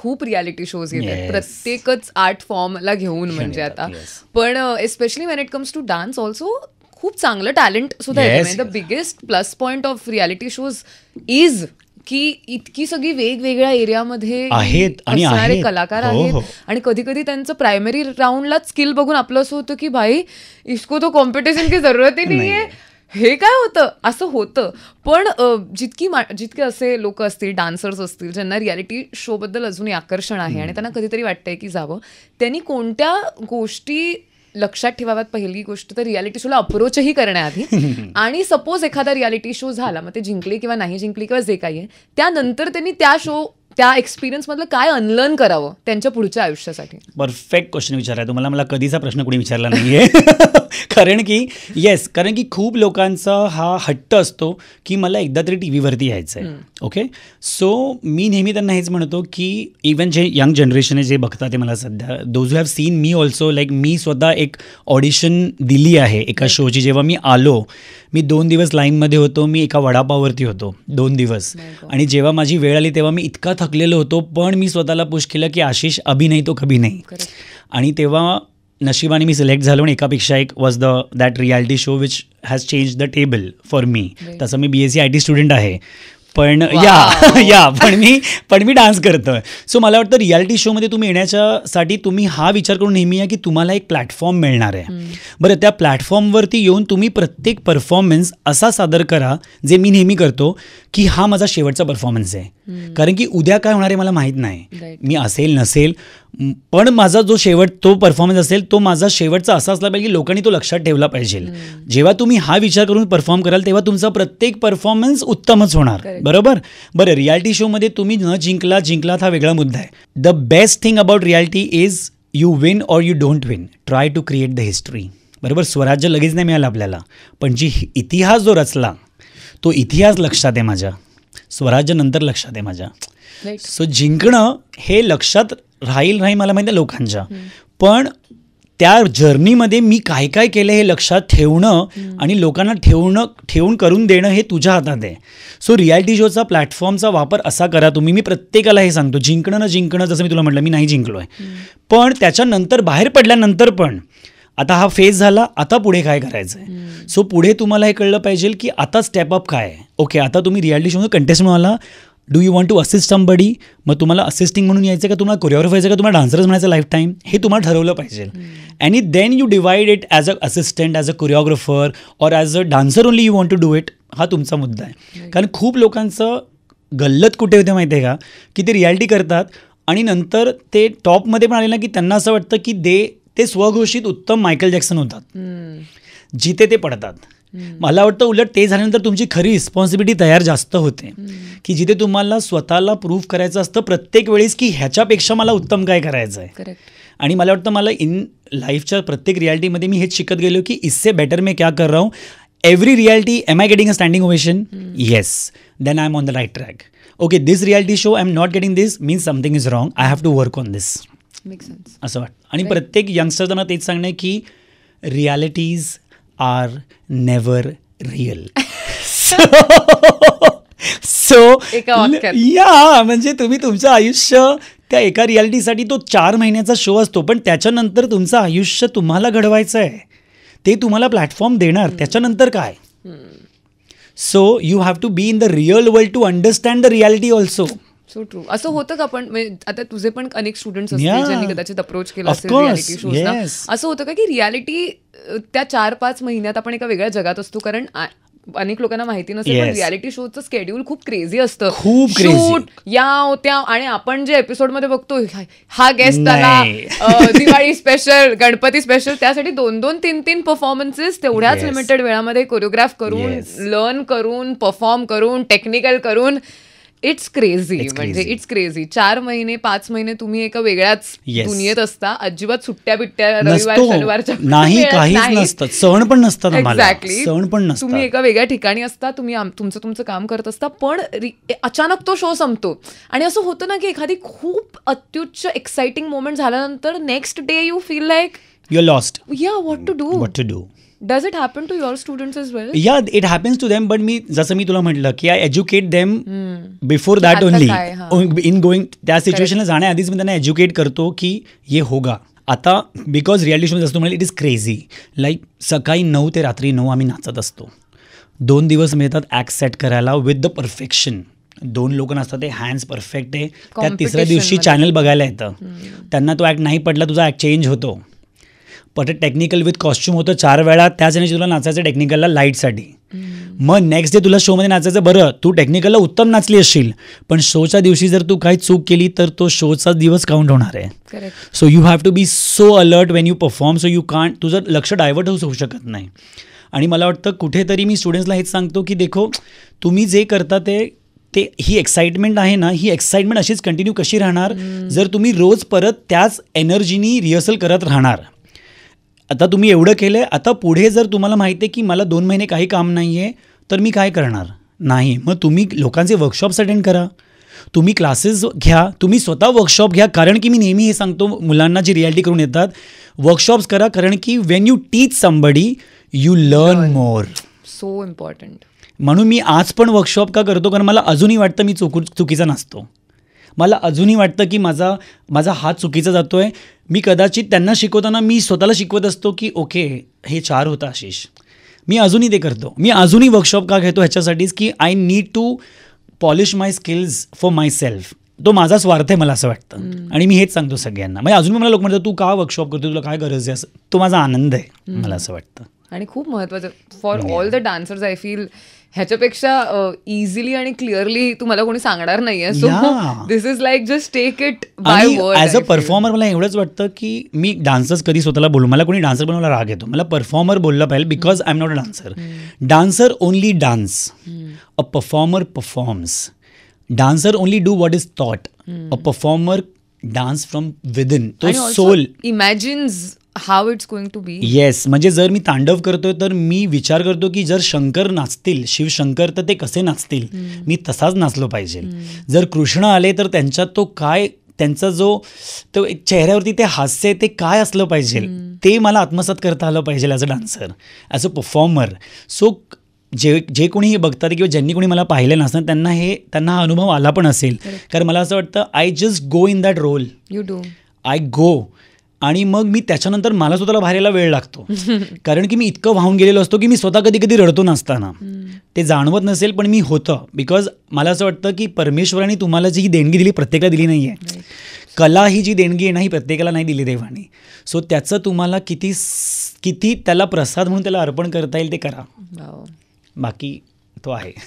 खूप reality shows येतात प्रत्येकच आर्ट फॉर्मला घेऊन म्हणजे आता पण especially when it comes to dance also खूप चांगलं टॅलेंट सुद्धा येतं the biggest plus point of reality shows is की इतकी सगळी वेगवेगळ्या एरियामध्ये आहेत आणि कलाकार हो, आहेत हो. आणि कधी कधी त्यांचं प्रायमरी राऊंडला स्किल बघून आपलं असं होतं की भाई इसको तो कॉम्पिटिशन की जरूरत ही आहे हे काय होतं असं होतं पण जितकी मा जितके असे लोक असतील डान्सर्स असतील ज्यांना रियालिटी शोबद्दल अजूनही आकर्षण आहे आणि त्यांना कधीतरी वाटतंय की जावं त्यांनी कोणत्या गोष्टी लक्षात ठेवाव्यात पहिली गोष्ट तर रियालिटी शोला अप्रोचही करण्याआधी आणि सपोज एखादा रियालिटी शो झाला मग ते जिंकले किंवा नाही जिंकले किंवा जे काही आहे त्यानंतर त्यांनी त्या शो त्या एक्सपिरियन्समधलं काय अनलर्न करावं त्यांच्या पुढच्या आयुष्यासाठी परफेक्ट क्वेश्चन विचारलाय तुम्हाला मला कधीचा प्रश्न कुणी विचारला नाहीये कारण की येस कारण की खूप लोकांचा हा हट्ट असतो की मला एकदा तरी टी व्हीवरती यायचं आहे ओके सो मी नेहमी त्यांना हेच म्हणतो की इवन जे यंग जनरेशन आहे जे बघतात ते मला सध्या दोज हॅव सीन मी ऑल्सो लाईक मी स्वतः एक ऑडिशन दिली आहे एका शोची जेव्हा मी आलो मी दोन दिवस लाईनमध्ये होतो मी एका वडापावरती होतो दोन दिवस आणि जेव्हा माझी वेळ आली तेव्हा मी इतका थकलेलो होतो पण मी स्वतःला पुश केलं की आशिष अभिनय तो कभी नाही आणि तेव्हा नशिबाने मी सिलेक्ट झालो आणि एकापेक्षा एक was the that reality show which has change the table for me तसं मी B S C I T student आहे पण या या पण मी पण मी डान्स करतो सो मला वाटतं रियालिटी शोमध्ये तुम्ही येण्याच्यासाठी तुम्ही हा विचार करून नेहमी या की तुम्हाला एक प्लॅटफॉर्म मिळणार आहे बरं त्या प्लॅटफॉर्मवरती येऊन तुम्ही प्रत्येक परफॉर्मन्स असा सादर करा जे मी नेहमी करतो की हा माझा शेवटचा परफॉर्मन्स आहे कारण की उद्या काय होणार आहे मला माहीत नाही मी असेल नसेल पण माझा जो शेवट तो परफॉर्मन्स असेल तो माझा शेवटचा असा असला पाहिजे की लोकांनी तो लक्षात ठेवला पाहिजे जेव्हा तुम्ही हा विचार करून परफॉर्म कराल तेव्हा तुमचा प्रत्येक परफॉर्मन्स उत्तमच होणार बरोबर बरं रियालिटी शोमध्ये तुम्ही न जिंकला जिंकलात हा वेगळा मुद्दा आहे the best thing about reality is you win or you don't win try to create the history बरोबर स्वराज्य लगेच नाही मिळालं आपल्याला पण जी इतिहास जो रचला तो इतिहास लक्षात आहे माझ्या स्वराज्य नंतर लक्षात आहे माझ्या सो जिंकणं हे लक्षात राहील नाही मला माहिती लोकांच्या पण त्या जर्नीमध्ये मी काय काय केलं हे लक्षात ठेवणं आणि लोकांना ठेवणं ठेवून करून देणं हे तुझ्या हातात आहे सो रियालिटी शोचा प्लॅटफॉर्मचा वापर असा करा तुम्ही मी प्रत्येकाला हे सांगतो जिंकणं न जिंकणं जसं मी तुला म्हटलं मी नाही जिंकलो पण त्याच्यानंतर बाहेर पडल्यानंतर पण आता हा फेज झाला आता पुढे काय करायचं आहे सो पुढे तुम्हाला हे कळलं पाहिजे की आता स्टेप अप काय आहे ओके आता तुम्ही रियालिटी शोमध्ये कंटेस्ट मिळाला do you want to assist somebody मग तुम्हाला असिस्टिंग म्हणून यायचं का तुम्हाला कोरिओग्राफर व्हायचं का तुम्हाला डान्सरच म्हणायचं लाईफ टाईम हे तुम्हाला ठरवलं पाहिजे आणि then you divide it as a assistant as a choreographer or as a dancer only you want to do it हा तुमचा मुद्दा आहे कारण खूप लोकांचं गल्लत कुठे होते माहिती आहे का की ते रियालिटी करतात आणि नंतर ते टॉपमध्ये पण आले ना की त्यांना असं वाटतं की दे ते स्वघोषित उत्तम मायकल जॅक्सन होतात जिथे ते पडतात मला वाटतं उलट ते झाल्यानंतर तुमची खरी रिस्पॉन्सिबिलिटी तयार जास्त होते की जिथे तुम्हाला स्वतःला प्रूव्ह करायचं असतं प्रत्येक वेळेस की ह्याच्यापेक्षा मला उत्तम काय करायचं आहे आणि मला वाटतं मला इन लाईफच्या प्रत्येक रियालिटीमध्ये मी हेच शिकत गेलो की इससे बेटर मी क्या कर रहा हूँ every reality am I getting a standing ovation yes then I am on the right track okay this reality show I am not getting this means something is wrong I have to work on this असं वाटतं आणि प्रत्येक यंगस्टरना तेच सांगणं की realities are never real so या म्हणजे तुम्ही तुमचं आयुष्य त्या एका रियालिटीसाठी तो चार महिन्याचा शो असतो पण त्याच्यानंतर तुमचं आयुष्य तुम्हाला घडवायचं आहे ते तुम्हाला प्लॅटफॉर्म देणार त्याच्यानंतर काय so you have to be in the real world to understand the reality also true असं होतं का पण म्हणजे आता तुझे पण अनेक स्टुडंट्स असतात कदाचित अप्रोच केला असेल रियालिटी असं होतं का की रियालिटी त्या चार पाच महिन्यात आपण एका वेगळ्या जगात असतो कारण अनेक लोकांना माहिती नसेल पण रियालिटी शोचं स्केड्यूल खूप क्रेझी असतं खूप शूट या त्या आणि आपण जे एपिसोड मध्ये बघतो हा गेस्ट आला दिवाळी स्पेशल गणपती स्पेशल त्यासाठी दोन दोन तीन तीन परफॉर्मन्सेस तेवढ्याच लिमिटेड वेळामध्ये कोरिओग्राफ करून लर्न करून परफॉर्म करून टेक्निकल करून इट्स क्रेझी म्हणजे इट्स क्रेझी चार महिने पाच महिने तुम्ही एका वेगळ्याच दुनियेत असता अजिबात सुट्ट्या बिट्ट्या रविवार हो. नाही काहीच सण पण नसतात एक्झॅक्टली सण पण तुम्ही एका वेगळ्या ठिकाणी असता तुम्ही तुमचं तुमचं काम करत असता पण अचानक तो शो संपतो आणि असं होतं ना की एखादी खूप अत्युच्च एक्साइटिंग मोमेंट झाल्यानंतर next day you feel like your lost yeah what to do what to do does it happen to your student is well yeah it happens to them but मी जसं मी तुला म्हटलं की I educate them before that only in going त्या सिच्युएशनला जाण्याआधीच मी त्यांना educate करतो की ये होगा आता बिकॉज रियालिटी शो असतो म्हणजे इट इज क्रेझी लाईक सकाळी नऊ ते रात्री नऊ आम्ही नाचत असतो दोन दिवस मिळतात ॲक्ट सेट करायला विथ द परफेक्शन दोन लोक नसतात ते हँड्स परफेक्ट आहे त्या तिसऱ्या दिवशी चॅनल बघायला येतं त्यांना तो ॲक्ट नाही पडला तुझा ॲक्ट चेंज होतो पट टेक्निकल विथ कॉस्ट्यूम होतं चार वेळा त्याच आणि तुला नाचायचं टेक्निकलला लाईटसाठी मग नेक्स्ट डे तुला शोमध्ये नाचायचं बरं तू टेक्निकलला उत्तम नाचली असशील पण शोच्या दिवशी जर तू काही चूक केली तर तो शोचा दिवस काउंट होणार आहे so you have to be so alert when you perform so you can't तुझं लक्ष डायव्हर्ट होऊ शकत नाही आणि मला वाटतं कुठेतरी मी स्टुडंट्सला हेच सांगतो की देखो तुम्ही जे करता ते ते ही एक्साइटमेंट आहे ना ही एक्साइटमेंट अशीच कंटिन्यू कशी राहणार जर तुम्ही रोज परत त्याच एनर्जीनी रिहर्सल करत राहणार आता तुम्ही एवढं केलं आहे आता पुढे जर तुम्हाला माहिती आहे की मला दोन महिने काही काम नाही आहे तर मी काय करणार नाही मग तुम्ही लोकांचे वर्कशॉप्स अटेंड करा तुम्ही क्लासेस घ्या तुम्ही स्वतः वर्कशॉप घ्या कारण की मी नेहमी हे सांगतो मुलांना जी रियालिटी करून येतात वर्कशॉप्स करा कारण की when you teach somebody you learn more so important म्हणून मी आज पण वर्कशॉप का करतो कारण मला अजूनही वाटतं मी चुकू चुकीचा नसतो मला अजूनही वाटतं की माझा माझा हात चुकीचा जातो आहे मी कदाचित त्यांना शिकवताना मी स्वतःला शिकवत असतो की ओके हे चार होतं आशिष मी अजूनही ते करतो मी अजूनही वर्कशॉप का घेतो ह्याच्यासाठीच की I need to polish my skills for myself तो माझा स्वार्थ आहे मला असं वाटतं आणि मी हेच सांगतो सगळ्यांना म्हणजे अजूनही मला लोक म्हणतात तू का वर्कशॉप करतो तुला काय गरज आहे असं तो माझा आनंद आहे मला असं वाटतं आणि खूप महत्वाचं for all the dancers I feel ह्याच्यापेक्षा इझिली आणि क्लिअरली तुम्हाला कोणी सांगणार नाहीये so this is like just take it by as a performer मला एवढंच वाटतं की मी डान्सर्स कधी स्वतःला बोलू मला कोणी डान्सर बनवला राग येतो मला परफॉर्मर बोललं पाहिजे because I am not a dancer dancer only dance a performer performs dancer only do what is thought a performer dance from within to soul imagines how it's going to be yes म्हणजे जर मी तांडव करतोय तर मी विचार करतो की जर शंकर नाचतील शिवशंकर तर ते कसे नाचतील मी तसाच नाचलो पाहिजे जर कृष्ण आले तर त्यांच्यात तो काय त्यांचा जो तो चेहऱ्यावरती ते हास्य ते काय असलं पाहिजे ते मला आत्मसात करता आलं पाहिजे as a dancer as a performer so जे जे कोणी हे बघतात किंवा ज्यांनी कोणी मला पाहिले नसतात त्यांना हे त्यांना हा अनुभव आला पण असेल कारण मला असं वाटतं I just go in that role you do I go आणि मग मी त्याच्यानंतर मला स्वतःला भारायला वेळ लागतो कारण की मी इतकं वाहून गेलेलो असतो की मी स्वतः कधी कधी रडतो नसताना ते जाणवत नसेल पण मी होतं बिकॉज मला असं वाटतं की परमेश्वराने तुम्हाला जी देणगी दिली प्रत्येकाला दिली नाही आहे कला ही जी देणगी आहे ना ही प्रत्येकाला नाही दिली देवाने सो त्याचं तुम्हाला किती किती त्याला प्रसाद म्हणून त्याला अर्पण करता येईल ते करा बाकी तो आहे